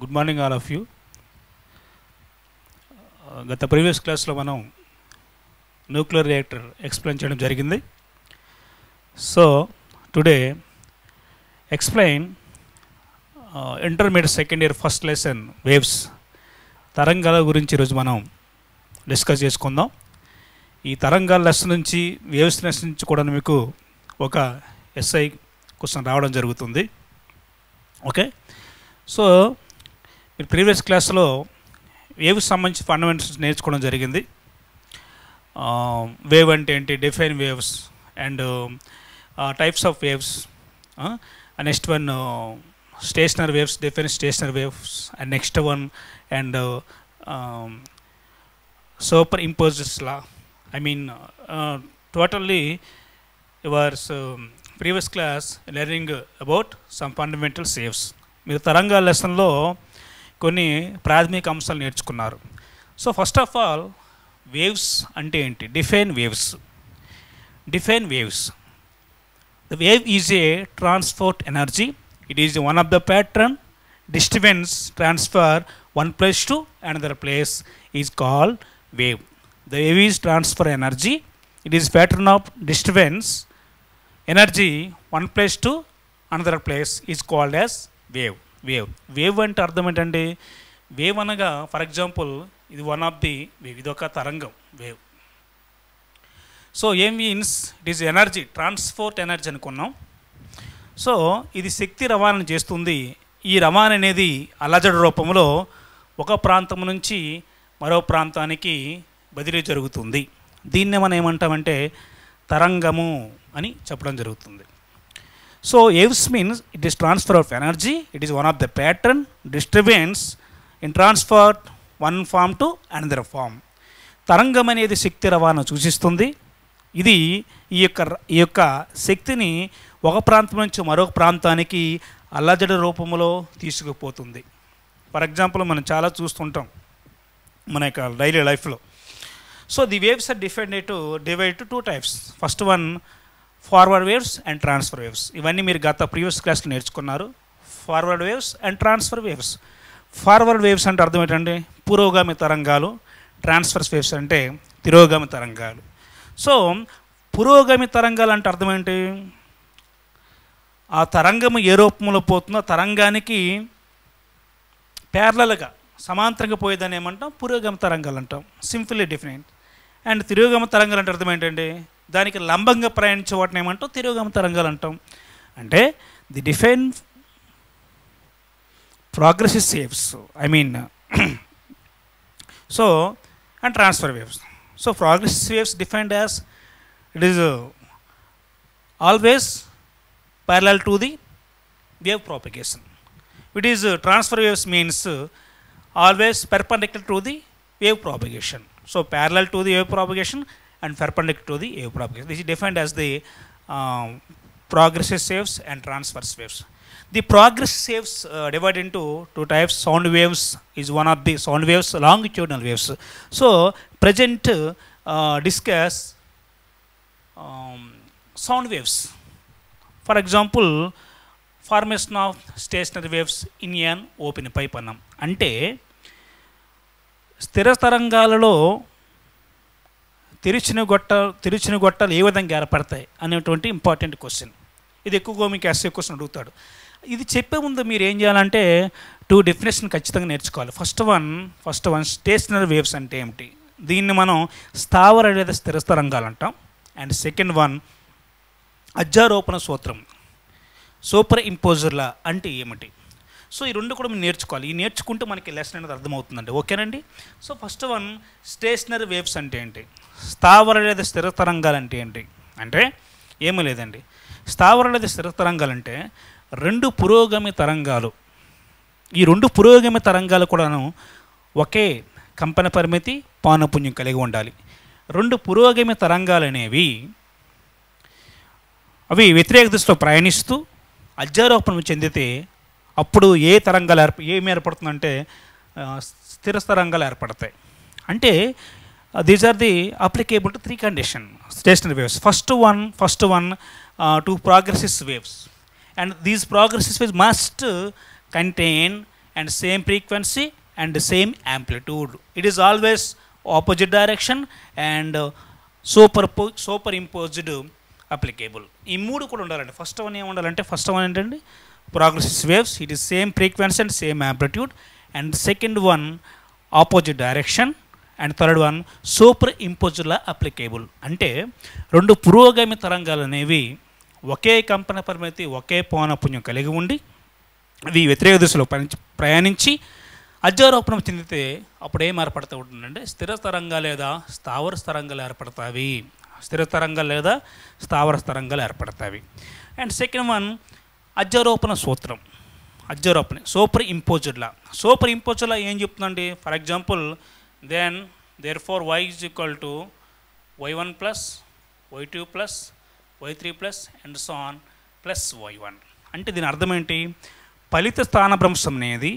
Good morning all of you గత previous క్లాస్లో మనం న్యూక్లియర్ రియాక్టర్ ఎక్స్ప్లెయిన్ చేయడం జరిగింది so today explain intermediate second year first lesson waves తరంగాల గురించి ఈరోజు మనం డిస్కస్ చేసుకుందాం ఈ తరంగాల లెస్ నుంచి వేవ్స్ లెస్ నుంచి కూడా మీకు ఒక ఎస్ఐ క్వశ్చన్ రావడం జరుగుతుంది ఓకే సో మీరు ప్రీవియస్ క్లాస్లో వేవ్ సంబంధించి ఫండమెంటల్స్ నేర్చుకోవడం జరిగింది వేవ్ అంటే ఏంటి define waves and types of waves next one stationary waves define stationary waves and next one and superimposes law I mean totally yours previous class learning about some fundamental waves మీరు తరంగా లెసన్లో కొన్ని ప్రాథమిక అంశాలు నేర్చుకున్నారు so first of all waves అంటే ఏంటి define waves define waves the wave is A transport energy it is one of the pattern disturbance transfer one place to another place is called wave the wave is transfer energy it is pattern of disturbance energy one place to another place is called as wave wave wave అంటే అర్థం ఏంటండి wave అనగా for example ఇది one of the wave ఇది ఒక తరంగం wave so ఏం means it is energy transport energy అనుకున్నాం సో ఇది శక్తి రవాణాను చేస్తుంది ఈ రవాణా అనేది అలజడ రూపంలో ఒక ప్రాంతం నుంచి మరో ప్రాంతానికి బదిలీ జరుగుతుంది దీన్నే మనం ఏమంటామంటే తరంగము అని చెప్పడం జరుగుతుంది so waves means it is transfer of energy it is one of the pattern disturbance in transfer one form to another form తరంగం అనేది శక్తి రవాణా సూచిస్తుంది ఇది ఈ యొక్క ఈ యొక్క శక్తిని ఒక ప్రాంతం నుంచి మరొక ప్రాంతానికి అల్లజడి రూపంలో తీసుకుపోతుంది ఫర్ ఎగ్జాంపుల్ మనం చాలా చూస్తుంటాం మన యొక్క డైలీ లైఫ్లో so the waves are defined to divide to two types first one forward waves and transfer waves ఇవన్నీ మీరు గత ప్రీవియస్ క్లాస్లో నేర్చుకున్నారు forward waves and transfer waves forward waves అంటే అర్థం ఏంటండి పురోగామి తరంగాలు ట్రాన్స్ఫర్ వేవ్స్ అంటే తిరోగామి తరంగాలు సో పురోగామి తరంగాలు అంటే అర్థం ఏంటి ఆ తరంగము ఏ రూపంలో పోతుందో తరంగానికి ప్యారలగా సమాంతరంగా పోయేదాన్ని ఏమంటాం పురోగమ తరంగాలు అంటాం సింపుల్లీ డిఫరెంట్ అండ్ తిరోగమ తరంగాలు అంటే అర్థం ఏంటంటే దానికి లంబంగా ప్రయాణించే వాటిని ఏమంటాం తిరుగుగమ తరంగాలు అంటాం అంటే the define progress waves I mean so and transfer waves so progress waves defined as it is always parallel to the wave propagation it is transfer waves means always perpendicular to the wave propagation so parallel to the wave propagation and perpendicular to the wave propagation. This is defined as the um, progressive waves and transverse waves. The progressive waves uh, divided into two types. Sound waves is one of the sound waves, longitudinal waves. So present uh, discuss um, sound waves. For example, formation of stationary waves in an open pipe అన్నాం అంటే స్థిర తరంగాలలో తెరిచిన గొట్ట తెరిచిన గొట్టలు ఏ విధంగా ఏర్పడతాయి అనేటువంటి important question ఇది ఎక్కువగా మీకు ఎస్ఏ క్వశ్చన్ అడుగుతాడు ఇది చెప్పే ముందు మీరు ఏం చేయాలంటే టూ డెఫినేషన్ ఖచ్చితంగా నేర్చుకోవాలి first one first one stationary waves అంటే ఏమిటి దీన్ని మనం స్థావర లేదా స్థిరస్థ రంగాలు అంటాం అండ్ సెకండ్ వన్ అజ్జారోపణ సూత్రం సూపర్ ఇంపోజర్ల అంటే ఏమిటి సో ఈ రెండు కూడా మీరు నేర్చుకోవాలి ఈ నేర్చుకుంటే మనకి లెసన్ అనేది అర్థమవుతుందండి ఓకేనండి so first one stationary waves అంటే ఏంటి స్థావర లేదా స్థిర తరంగాలు అంటే ఏంటి అంటే ఏమీ లేదండి స్థావర లేదా స్థిర తరంగాలు అంటే రెండు పురోగమి తరంగాలు ఈ రెండు పురోగమి తరంగాలు కూడాను ఒకే కంపన పరిమితి పానపుణ్యం కలిగి ఉండాలి రెండు పురోగమి తరంగాలు అనేవి అవి వ్యతిరేక దృష్టిలో ప్రయాణిస్తూ అధ్యారోపణం చెందితే అప్పుడు ఏ తరంగాలు ఏర్ప ఏమి ఏర్పడుతుందంటే స్థిర తరంగాలు ఏర్పడతాయి అంటే these are the applicable to three condition stationary waves first one first one two progressive waves and these progressive waves must contain and same frequency and same amplitude it is always opposite direction and super superimposed applicable ఈ మూడు కూడా ఉండాలండి first one ఏమి ఉండాలంటే first one ఏంటండి progressive waves it is same frequency and same amplitude and second one opposite direction and third one super imposer law applicable అంటే రెండు పురోగమి తరంగాలు అనేవి ఒకే కంపన పరిమితి ఒకే పౌనపుణ్యం కలిగి ఉండి అవి వ్యతిరేక దిశలో ప్రయాణించి అధ్యారోపణం చెందితే అప్పుడు ఏం ఏర్పడుతూ ఉంటుందంటే స్థిర తరంగా లేదా స్థావర స్థరంగాలు ఏర్పడతావి స్థిర తరంగా లేదా స్థావర స్థరంగాలు ఏర్పడతావి అండ్ సెకండ్ వన్ అజ్జారోపణ సూత్రం అజ్జారోపణ సూపర్ ఇంపోజర్లా సూపర్ ఇంపోజర్లా ఏం చెప్తుందండి for example then therefore y is equal to y one plus y two plus y three plus and so on plus y one అంటే దీని అర్థం ఏంటి ఫలిత స్థానభ్రంశం అనేది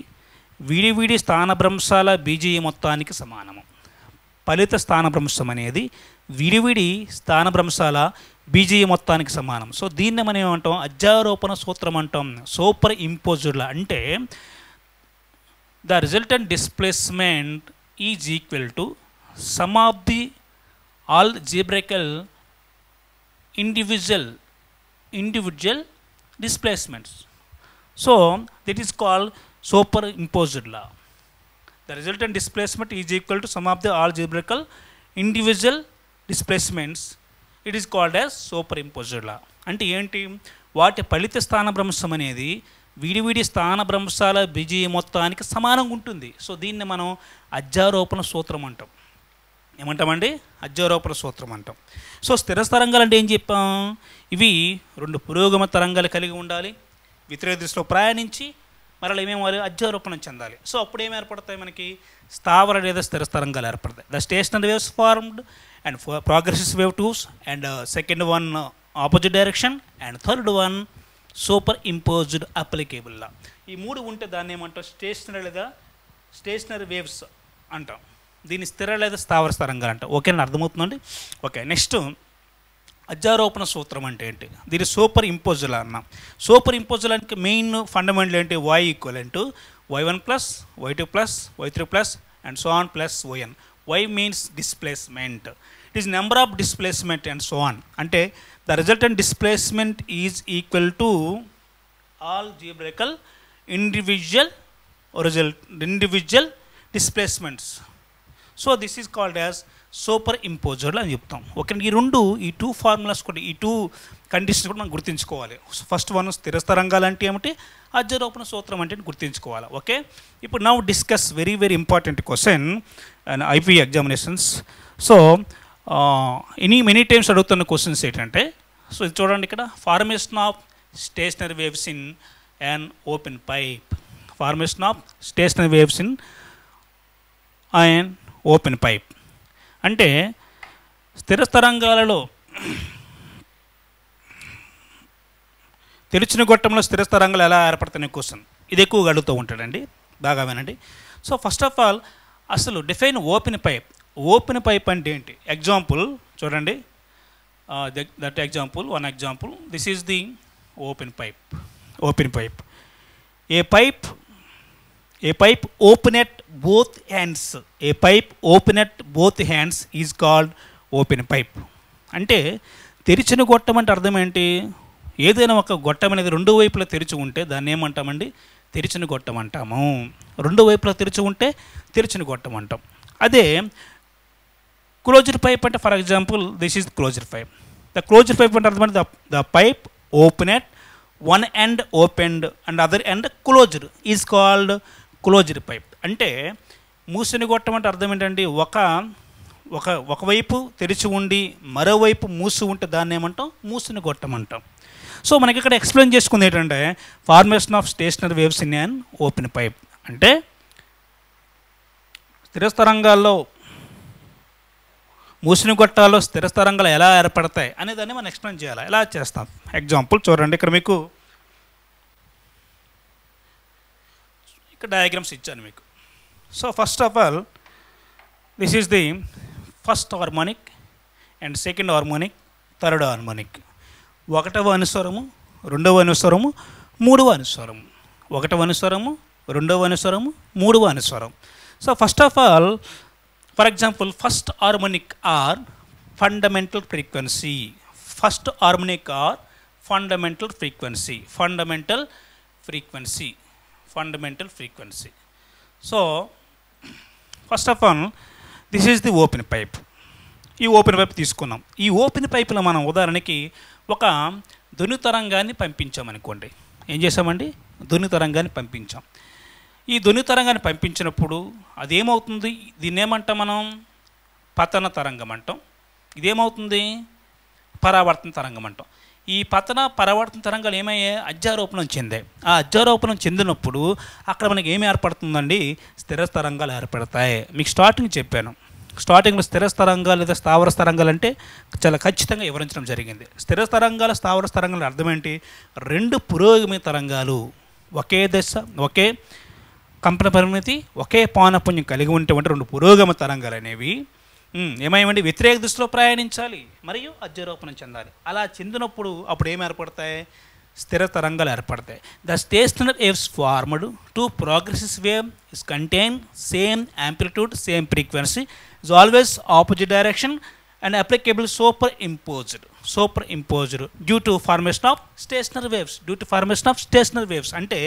విడివిడి స్థానభ్రంశాల బీజీ మొత్తానికి సమానము ఫలిత స్థానభ్రంశం అనేది విడివిడి స్థానభ్రంశాల బీజీ మొత్తానికి సమానం సో దీన్ని మనం ఏమంటాం అధ్యారోపణ సూత్రం అంటాం సూపర్ ఇంపోజ్డ్లా అంటే the resultant displacement is equal to sum of the algebraical individual individual displacements so that is call superimposed law the resultant displacement is equal to sum of the algebraical individual displacements it is called as superimposed law అంటే ఏంటి వాటి ఫలిత స్థాన భ్రంశం అనేది విడివిడి స్థాన భ్రంశాల busy మొత్తానికి సమానంగా ఉంటుంది సో దీన్ని మనం అధ్యారోపణ సూత్రం అంటాం ఏమంటామండి అధ్యారోపణ సూత్రం అంటాం సో స్థిర తరంగాలు అంటే ఏం చెప్పాం ఇవి రెండు పురోగమ తరంగాలు కలిగి ఉండాలి వ్యతిరేక దృష్టిలో ప్రయాణించి మరలా ఏమేమి అధ్యారోపణం చెందాలి సో అప్పుడు ఏం ఏర్పడతాయి మనకి స్థావర లేదా స్థిర తరంగాలు ఏర్పడతాయి the stationary waves formed and for progressive wave tubes and uh, second one uh, opposite direction and third one superimposed ఈ మూడు ఉంటే దాన్ని ఏమంటాం స్టేషనరీ లేదా స్టేషనరీ వేవ్స్ అంటాం దీన్ని స్థిర లేదా స్థావర స్థరంగా అంటాం ఓకేనా అర్థమవుతుందండి ఓకే నెక్స్ట్ అధ్యారోపణ సూత్రం అంటే ఏంటి దీని సూపర్ ఇంపోజులా అన్నాం సూపర్ ఇంపోజులానికి మెయిన్ ఫండమెంటల్ ఏంటి y equal to y one plus y two plus y three plus and so on plus ఓఎన్ y means displacement it is number of displacement and so on అంటే the result and displacement is equal to algebraical individual result individual displacements so this is called as సూపర్ ఇంపోజర్లు అని చెప్తాం okay ఈ రెండు ఈ two formulas కూడా ఈ టూ కండిషన్స్ కూడా మనం గుర్తుంచుకోవాలి ఫస్ట్ వన్ స్థిరస్థరంగాలు అంటే ఏమిటి అజరోపణ సూత్రం అంటే గుర్తుంచుకోవాలి ఓకే ఇప్పుడు now discuss very very important question and IP examinations so any many times అడుగుతున్న క్వశ్చన్స్ ఏంటంటే సో ఇది చూడండి ఇక్కడ formation of stationary waves in and open pipe formation of stationary waves in and open pipe అంటే స్థిర తరంగాలలో తెరిచిన గొట్టంలో స్థిర తరంగాలు ఎలా ఏర్పడతాయనే క్వశ్చన్ ఇది ఎక్కువగా అడుగుతూ ఉంటాడండి బాగా వినండి సో ఫస్ట్ ఆఫ్ ఆల్ అసలు define open pipe open pipe అంటే ఏంటి ఎగ్జాంపుల్ చూడండి that example one example this is the open pipe open pipe a pipe a pipe open at both hands a pipe open at both hands is called open pipe అంటే తెరిచిన గొట్టం అంటే అర్థం ఏంటి ఏదైనా ఒక గొట్టం అనేది రెండు వైపులా తెరిచి ఉంటే దాన్ని ఏమంటామండి తెరిచిన గొట్టం అంటాము రెండు వైపులా తెరిచి ఉంటే తెరిచిన గొట్టం అంటాం అదే క్లోజర్ పైప్ అంటే for example this is closer pipe the closer pipe అంటే అర్థమంటే the the pipe open at one end opened and other end closed is called closed pipe అంటే మూసిన గొట్టం అంటే అర్థం ఏంటండి ఒక ఒక ఒకవైపు తెరిచి ఉండి మరోవైపు మూసి ఉంటే దాన్ని ఏమంటాం మూసిన గొట్టం అంటాం సో మనకి ఇక్కడ ఎక్స్ప్లెయిన్ చేసుకుంది ఏంటంటే formation of stationary waves in and open pipe అంటే స్థిరస్థరంగాల్లో మూసిన గొట్టాలు స్థిరస్థరంగాలు ఎలా ఏర్పడతాయి అనేదాన్ని మనం ఎక్స్ప్లెయిన్ చేయాలి ఎలా చేస్తాం ఎగ్జాంపుల్ చూడండి ఇక్కడ మీకు ఇక్కడ డయాగ్రామ్స్ ఇచ్చాను మీకు so first of all this is the first harmonic and second harmonic third harmonic ఒకటవ అనుస్వరము రెండవ అనుస్వరము మూడవ అనుస్వరము ఒకటవ అనుస్వరము రెండవ అనుస్వరము మూడవ అనుస్వరం so first of all for example first harmonic or fundamental frequency first harmonic or fundamental frequency fundamental frequency fundamental frequency so first of all this is the open pipe ఈ ఓపెన్ పైప్ తీసుకున్నాం ఈ open పైపులో మనం ఉదాహరణకి ఒక ధ్వని తరంగాన్ని పంపించామనుకోండి ఏం చేసామండి ధ్వని తరంగాన్ని పంపించాం ఈ ధ్వని తరంగాన్ని పంపించినప్పుడు అదేమవుతుంది దీన్ని ఏమంటాం మనం పతన తరంగం అంటాం ఇదేమవుతుంది పరావర్తన తరంగం అంటాం ఈ పతన పరావర్తన తరంగాలు ఏమయ్యాయి అధ్యారోపణం చెందాయి ఆ అధ్యారోపణం చెందినప్పుడు అక్కడ మనకి ఏమి ఏర్పడుతుందండి స్థిర తరంగాలు ఏర్పడతాయి మీకు స్టార్టింగ్ చెప్పాను స్టార్టింగ్లో స్థిర స్థరంగా లేదా స్థావర స్థరంగాలు అంటే చాలా ఖచ్చితంగా వివరించడం జరిగింది స్థిర స్థరంగా స్థావర స్థరంగాల అర్థం ఏంటి రెండు పురోగమి తరంగాలు ఒకే దశ ఒకే కంపన పరిమితి ఒకే పానపుణ్యం కలిగి ఉండేటువంటి రెండు పురోగమ తరంగాలు అనేవి ఏమైంది వ్యతిరేక దృష్టిలో ప్రయాణించాలి మరియు అధ్యారోపణం చెందాలి అలా చెందినప్పుడు అప్పుడు ఏం ఏర్పడతాయి స్థిర తరంగాలు ఏర్పడతాయి the stationary waves formed to progressive wave is contain same amplitude same frequency is always opposite direction and applicable superimposed superimposed due to formation of stationary waves due to formation of stationary waves అంటే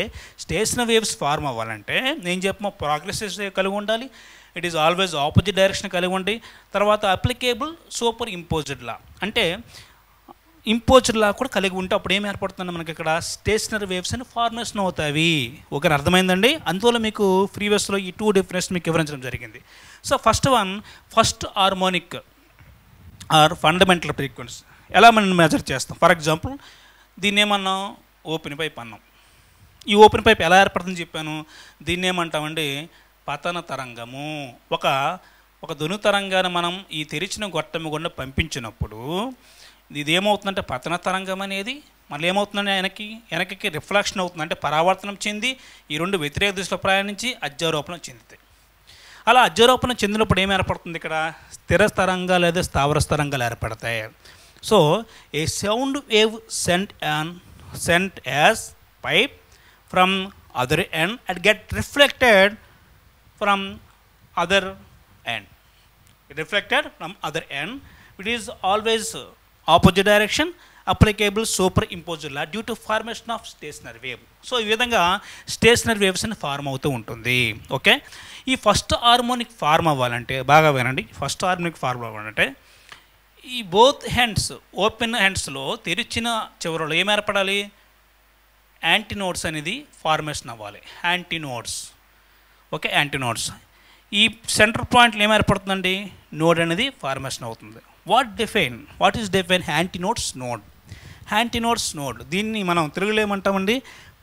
stationary waves form అవ్వాలంటే నేను చెప్పిన progresses కలిగి ఉండాలి it is always opposite direction కలిగి ఉండి తర్వాత applicable super ఇంపోజిడ్లా అంటే ఇంపోజ్డ్లా కూడా కలిగి ఉంటే అప్పుడు ఏం ఏర్పడుతుంది మనకి ఇక్కడ స్టేషనరీ వేవ్స్ అని ఫార్మేషన్ అవుతాయి ఒక అర్థమైందండి అందువల్ల మీకు ఫ్రీ వేవ్స్లో ఈ టూ డిఫరెన్స్ మీకు వివరించడం జరిగింది so first one first harmonic or fundamental frequency ఎలా మనం మెజర్ చేస్తాం ఫర్ ఎగ్జాంపుల్ దీన్ని ఏమన్నాం ఓపెన్ పైప్ అన్నాం ఈ ఓపెన్ పైప్ ఎలా ఏర్పడుతుందని చెప్పాను దీన్ని ఏమంటామండి పతన తరంగము ఒక ఒక ధను తరంగాన్ని మనం ఈ తెరిచిన గొట్టమి గుండా పంపించినప్పుడు ఇది ఏమవుతుందంటే పతన తరంగం అనేది మళ్ళీ ఏమవుతుందంటే వెనక్కి వెనక్కి రిఫ్లెక్షన్ అవుతుంది అంటే పరావర్తనం చెంది ఈ రెండు వ్యతిరేక దృష్టిలో ప్రయాణించి అజ్జారోపణం చెందితే అలా అజ్జారోపణం చెందినప్పుడు ఏం ఏర్పడుతుంది ఇక్కడ స్థిర స్థరంగా లేదా స్థావర స్థరంగాలు ఏర్పడతాయి so a sound wave sent an sent as pipe from other end and get reflected from other end reflected from other end it is always opposite direction applicable super impose law due to formation of stationary wave so ఈ విధంగా stationery waves అని form అవుతూ ఉంటుంది okay ఈ first harmonic form అవ్వాలంటే బాగా వినండి first harmonic form అవ్వాలంటే ఈ బోత్ హ్యాండ్స్ ఓపెన్ హ్యాండ్స్లో తెరిచిన చివరలో ఏం ఏర్పడాలి యాంటీనోడ్స్ అనేది ఫార్మేషన్ అవ్వాలి యాంటీనోడ్స్ ఓకే యాంటీనోడ్స్ ఈ సెంటర్ పాయింట్లు ఏం ఏర్పడుతుందండి నోడ్ అనేది ఫార్మేషన్ అవుతుంది what define what is define antinodes node antinodes node దీన్ని మనం తెలుగులో ఏమంటామండి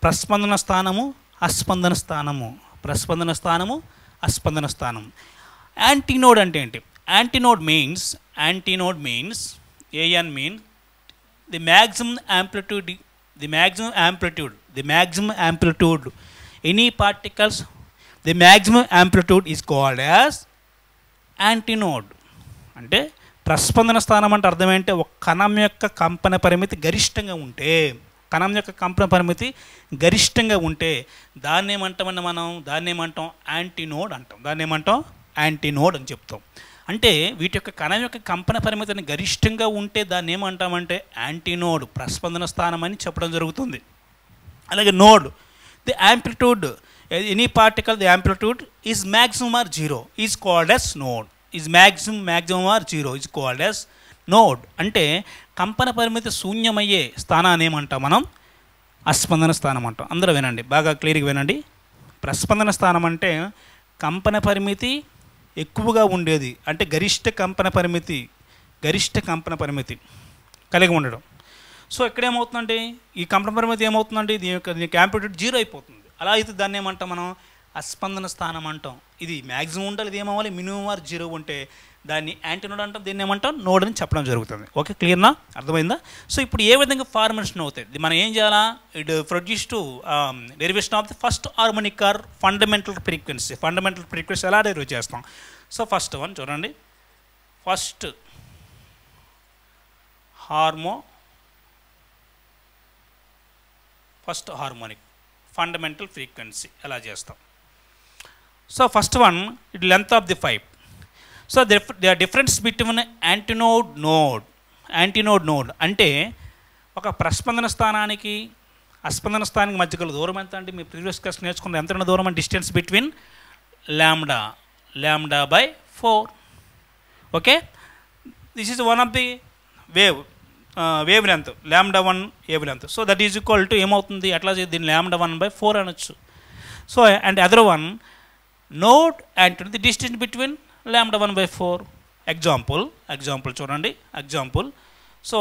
ప్రస్పందన స్థానము అస్పందన స్థానము ప్రస్పందన స్థానము అస్పందన స్థానం యాంటీనోడ్ అంటే ఏంటి antinode means antinode means an mean the maximum amplitude the maximum amplitude the maximum amplitude any particles the maximum amplitude is called as antinode అంటే ప్రస్పందన స్థానం అంటే అర్థమేంటే ఒక కణం యొక్క కంపన పరిమితి గరిష్టంగా ఉంటే కణం యొక్క కంపన పరిమితి గరిష్టంగా ఉంటే దాన్ని ఏమంటామని మనం దాన్ని ఏమంటాం యాంటీనోడ్ అంటాం దాన్ని ఏమంటాం యాంటీనోడ్ అని చెప్తాం అంటే వీటి యొక్క కణం యొక్క కంపన పరిమితిని గరిష్టంగా ఉంటే దాన్ని ఏమంటామంటే యాంటీనోడ్ ప్రస్పందన స్థానం అని చెప్పడం జరుగుతుంది అలాగే node the amplitude any particle the amplitude is maximum or zero is called as node is maximum maximum or zero is called as node అంటే కంపన పరిమితి శూన్యమయ్యే స్థానాన్ని ఏమంటాం మనం అస్పందన స్థానం అంటాం అందరూ వినండి బాగా క్లియర్గా వినండి ప్రస్పందన స్థానం అంటే కంపన పరిమితి ఎక్కువగా ఉండేది అంటే గరిష్ట కంపన పరిమితి గరిష్ట కంపన పరిమితి కలిగి ఉండడం సో ఇక్కడ ఏమవుతుందండి ఈ కంపన పరిమితి ఏమవుతుందండి దీని యొక్క దీని యాంప్లిట్యూడ్ జీరో అయిపోతుంది అలా అయితే దాన్ని ఏమంటాం మనం అస్పందన స్థానం అంటాం ఇది మ్యాక్సిమం ఉండాలి ఇది ఏమవ్వాలి మినిమం ఆర్ జీరో ఉంటే దాన్ని యాంటీనోడ్ అంటాం దీన్ని ఏమంటాం నోడ్ అని చెప్పడం జరుగుతుంది ఓకే క్లియర్నా అర్థమైందా సో ఇప్పుడు ఏ విధంగా ఫార్మేషన్ అవుతుంది మనం ఏం చేయాలా it produce to derivation of the first harmonic or fundamental frequency fundamental frequency ఎలా డెరివ్ చేస్తాం సో ఫస్ట్ వన్ చూడండి ఫస్ట్ హార్మో ఫస్ట్ హార్మోనిక్ ఫండమెంటల్ ఫ్రీక్వెన్సీ ఎలా చేస్తాం so first one it length of the five so the difference between antinode node antinode node అంటే ఒక ప్రస్పందన స్థానానికి అస్పందన స్థానానికి మధ్య గల దూరం ఎంత అంటే మీ ప్రీవియస్ క్లాస్ నేర్చుకున్న ఎంత దూరం అంటే distance between lambda lambda by four okay this is one of the wave wavelength lambda one wavelength so that is equal to ఏమవుతుంది అట్లా దీన్ని ల్యామ్డా వన్ బై ఫోర్ అనొచ్చు so and other one node and to the distance between lambda one by four example example చూడండి example so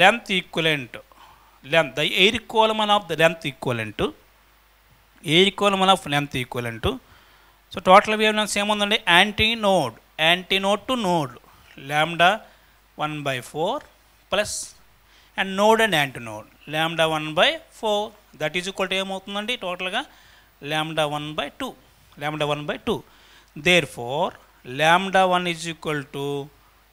length equivalent length the air ఈక్వలమన్ of the length equivalent air ఈక్వలమన్ of length equivalent so total wave length ఏముందండి antinode antinode to node lambda one by four plus and node and antinode lambda one by four that is equal to ఏమవుతుందండి టోటల్గా lambda one by two one by two therefore lambda one is equal is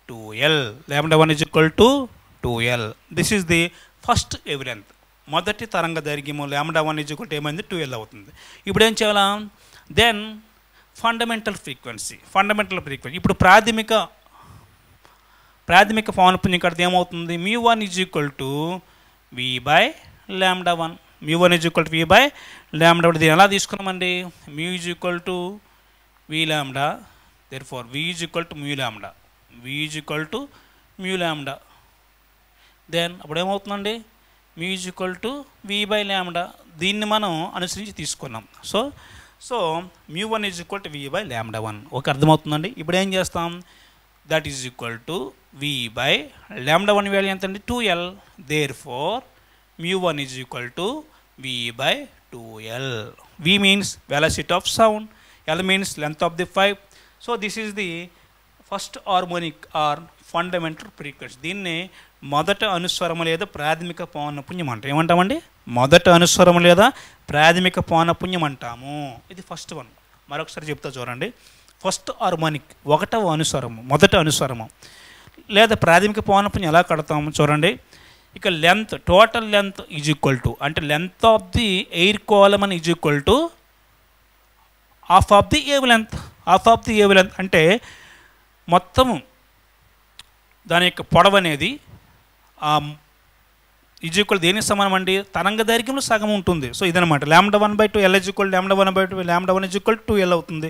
two L lambda one is equal equal two L This is the first evident మొదటి తరంగ దైర్ఘ్యము lambda one is ఒకటి ఏమైంది two L అవుతుంది ఇప్పుడు ఏం చేయాలా then fundamental frequency fundamental frequency ఇప్పుడు ప్రాథమిక ప్రాథమిక పౌనపుణ్యం కడితే ఏమవుతుంది mu one is equal to V by lambda one mu one is equal to V by lambda దీన్ని ఎలా తీసుకున్నామండి mu is equal to V lambda therefore V is equal to mu lambda V is equal to mu lambda then అప్పుడు ఏమవుతుందండి mu is equal to V by lambda దీన్ని మనం అనుసరించి తీసుకున్నాం so so mu one is equal to V by lambda one okay అర్థమవుతుందండి ఇప్పుడు ఏం చేస్తాం that is equal to V by lambda one value ఎంత అండి two L therefore mu one is equal to V by 2L. V means velocity of sound, L means length of the pipe. So this is the first harmonic or fundamental frequency దీన్ని మొదట అనుస్వరం లేదా ప్రాథమిక పౌనపుణ్యం అంటాం ఏమంటామండి మొదట అనుస్వరం లేదా ప్రాథమిక పౌనపుణ్యం అంటాము ఇది ఫస్ట్ వన్ మరొకసారి చెప్తా చూడండి ఫస్ట్ హార్మోనిక్ ఒకటవ అనుస్వరము మొదట అనుస్వరము లేదా ప్రాథమిక పౌనపుణ్యం ఎలా కడతాము చూడండి ఇక length total length is equal to అంటే length of the air column అని is equal to half of the wavelength half of the wavelength అంటే మొత్తము దాని యొక్క పొడవు అనేది ఈజ్ ఈక్వల్ దేనికి సమానం అండి తరంగ దైర్ఘ్యంలో సగం ఉంటుంది సో ఇదనమాట lambda one by two L is equal lambda one by two lambda one is equal two L అవుతుంది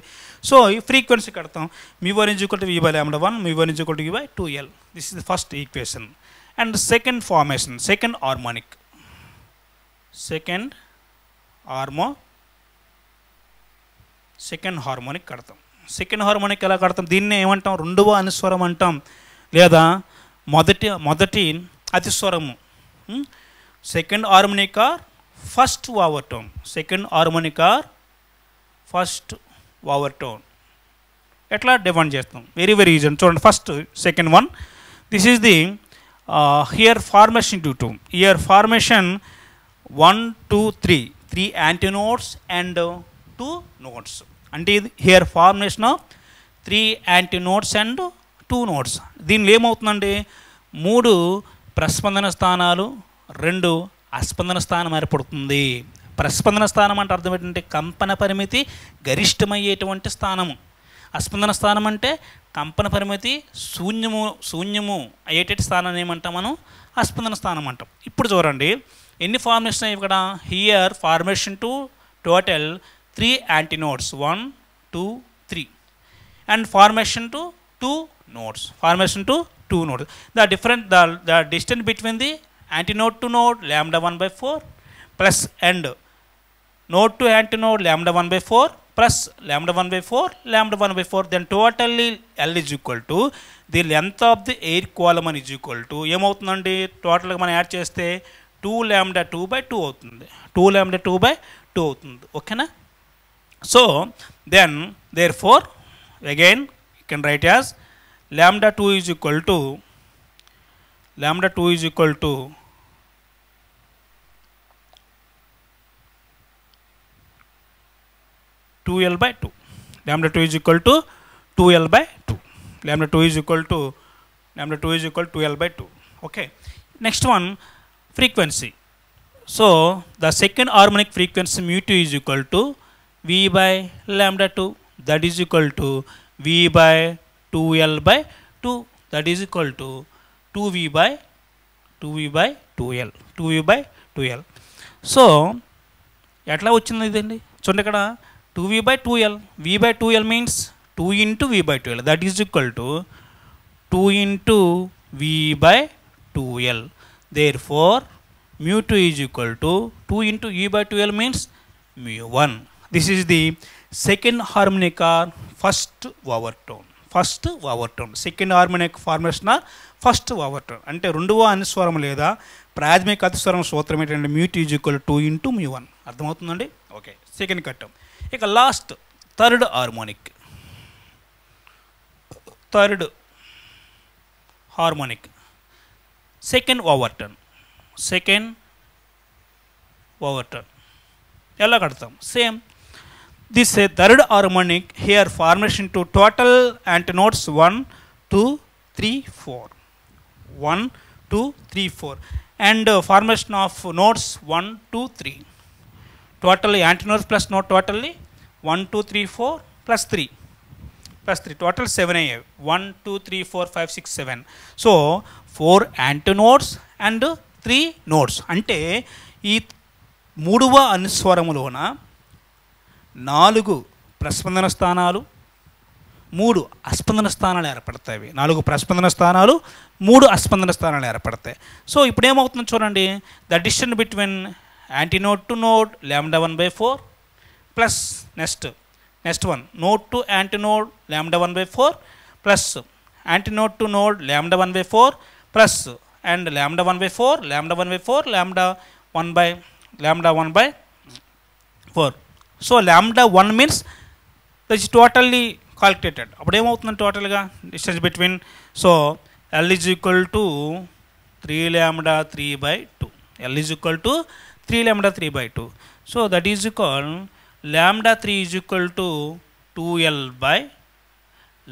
సో ఈ ఫ్రీక్వెన్సీ కడతాం mu one is equal to V by lambda one mu one is equal to V by two L this is the first equation and second formation second harmonic second హార్మో second harmonic కడతాం second harmonic ఎలా కడతాం దీన్నే ఏమంటాం రెండవ అనుస్వరం అంటాం లేదా మొదటి మొదటి అతిస్వరము second harmonic or first overtone second harmonic or first overtone ఎట్లా డిఫైన్ చేస్తాం వెరీ వెరీ ఈజీ చూడండి first second one this is the here formation formation two here formation one two three three 3 antinodes and uh, 2 అంటే ఇది here formation of three antinodes and two nodes దీనిలో ఏమవుతుందండి మూడు ప్రస్పందన స్థానాలు రెండు అస్పందన స్థానం ఏర్పడుతుంది ప్రస్పందన స్థానం అంటే అర్థం ఏంటంటే కంపన పరిమితి గరిష్టమయ్యేటువంటి స్థానము అస్పందన స్థానం అంటే కంపన పరిమితి శూన్యము శూన్యము అయ్యేటట్టు స్థానాన్ని ఏమంటాం మనం అస్పందన స్థానం అంటాం ఇప్పుడు చూడండి ఎన్ని ఫార్మేషన్ అయ్యి ఇక్కడ here formation to total three antinodes one two three and formation to two nodes formation to two nodes the different the the distance between the antinode to node lambda one by four plus and node to antinode lambda one by four plus one by four lambda one by four then totally L L equal to the length of the air air అని is equal to ఏమవుతుందండి టోటల్గా మనం add చేస్తే two lambda two by two అవుతుంది two lambda two by two అవుతుంది ఓకేనా so then therefore again you can write as lambda two is equal to lambda two is equal to two L by two lambda two is equal to two L by two lambda two is equal to lambda two is equal two L by two okay next one frequency so the second harmonic frequency mu two is equal to V by lambda two that is equal to V by two L by two that is equal to two V by two V by two L two V by two L so ఎట్లా వచ్చింది ఇదండి చూడండి ఇక్కడ 2v by 2l. v by 2l means 2 into v by 2l. That is equal to 2 into v by 2l. Therefore, mu 2 is equal to 2 into v by 2l means mu 1. This is the second harmonic or first overtone. First overtone second harmonic formation or first overtone అంటే రెండవ అనుస్వరం లేదా ప్రాథమిక అతిస్వరం సూత్రం ఏంటంటే mu is equal two into mu one అర్థమవుతుందండి okay second కట్టం ఇక last third harmonic third harmonic second overtone second overtone ఎలా కడతాం same this a third harmonic here formation to total and nodes one two three four one two three four and formation of nodes one two three total antinodes plus node totally one two three four plus three plus three total seven అయ్యాయి one two three four five six seven so four antinodes and three nodes అంటే ఈ మూడవ అనుస్వరములోన నాలుగు ప్రస్పందన స్థానాలు మూడు అస్పందన స్థానాలు ఏర్పడతాయి నాలుగు ప్రస్పందన స్థానాలు మూడు అస్పందన స్థానాలు ఏర్పడతాయి సో ఇప్పుడు ఏమవుతుందో చూడండి the distance between anti to node lambda one by four plus next next one node to antinode lambda 1 by 4 plus antinode to node lambda 1 by 4 plus and lambda 1 by 4 lambda 1 by 4 lambda 1 by lambda 1 by 4 so lambda 1 means this is totally calculated abade em avutundi total ga distance between so l is equal to 3 lambda 3 by 2 l is equal to 3 lambda 3 by 2 so that is called lambda 3 is equal to 2L by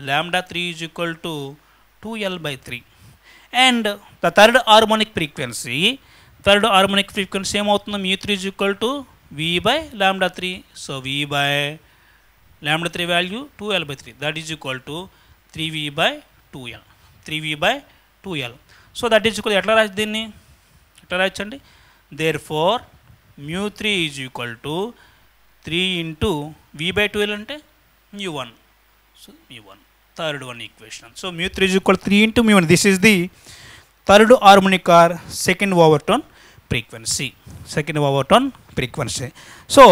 lambda 3 is equal to 2L by 3. And the third harmonic frequency, third harmonic frequency ఏమవుతుంది mu 3 is equal to V by lambda 3. So V by lambda 3 value 2L by 3 that is equal to 3V by 2L. 3V by 2L. So that is equal ఎట్లా రాసి దీన్ని ఎట్లా రాయొచ్చండి therefore mu three is equal to three into V by twelve అంటే mu one so mu one third one equation so mu three equal three into mu one this is the third harmonic or second overtone frequency second overtone frequency so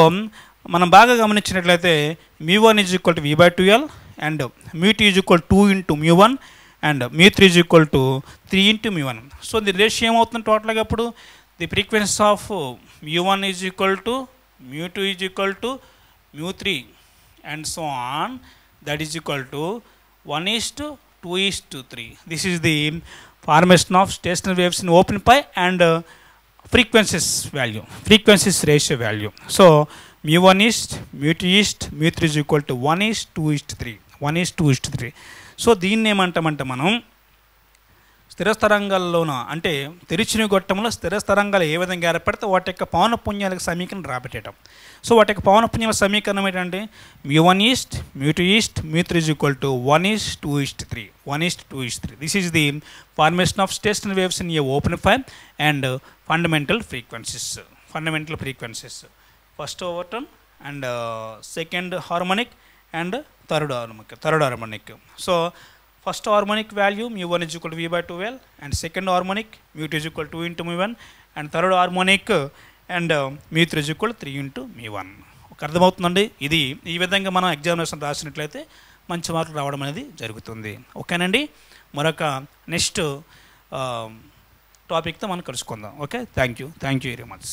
మనం బాగా గమనించినట్లయితే mu one is equal to V by twelve and mu two is equal two into mu one and mu three is equal to three into mu one so the ratio ఏమవుతుంది టోటల్గా ఇప్పుడు the frequency of mu one is equal to mu 2 is equal to mu 3 and so on that is equal to 1 is to 2 is to 3 this is the formation of stationary waves in open pi and uh, frequencies value frequencies ratio value so mu 1 is mu 2 is mu 3 is equal to 1 is 2 is 3 1 is 2 is 3 so దీన్ని ఏమంటామంటే మనం స్థిరస్థరంగాల్లోన అంటే తెరిచిన గొట్టంలో స్థిరస్థరంగాలు ఏ విధంగా ఏర్పడితే వాటి యొక్క పుణ్యాలకు సమీకరణ రాబట్టేయటం సో వాటి యొక్క పుణ్యాల సమీకరణం ఏంటంటే mu one is to mu two is to mu three is equal to one is to two is to three one is to two is to three this is the formation of stationary waves in a open pipe and fundamental frequencies fundamental frequencies first overtone and second harmonic and third harmonic third harmonic so first harmonic value mu1 one equal to v by 2l second second mu mu2 is equal two into mu one and third harmonic and mu three equal three into mu one ఒక అర్థమవుతుందండి ఇది ఈ విధంగా మనం examination రాసినట్లయితే మంచి మార్కులు రావడం అనేది జరుగుతుంది ఓకేనండి మరొక నెక్స్ట్ టాపిక్తో uh, మనం కలుసుకుందాం okay thank you thank you very much